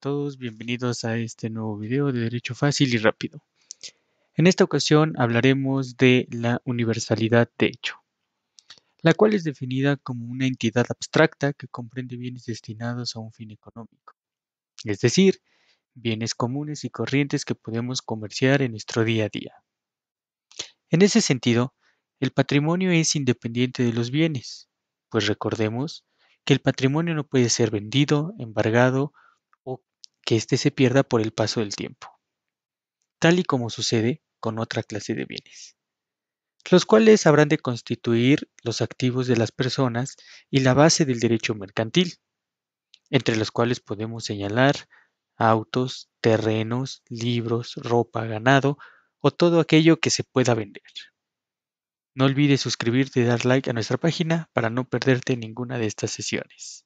todos, bienvenidos a este nuevo video de Derecho Fácil y Rápido. En esta ocasión hablaremos de la universalidad de hecho, la cual es definida como una entidad abstracta que comprende bienes destinados a un fin económico, es decir, bienes comunes y corrientes que podemos comerciar en nuestro día a día. En ese sentido, el patrimonio es independiente de los bienes, pues recordemos que el patrimonio no puede ser vendido, embargado que éste se pierda por el paso del tiempo, tal y como sucede con otra clase de bienes, los cuales habrán de constituir los activos de las personas y la base del derecho mercantil, entre los cuales podemos señalar autos, terrenos, libros, ropa, ganado o todo aquello que se pueda vender. No olvides suscribirte y dar like a nuestra página para no perderte ninguna de estas sesiones.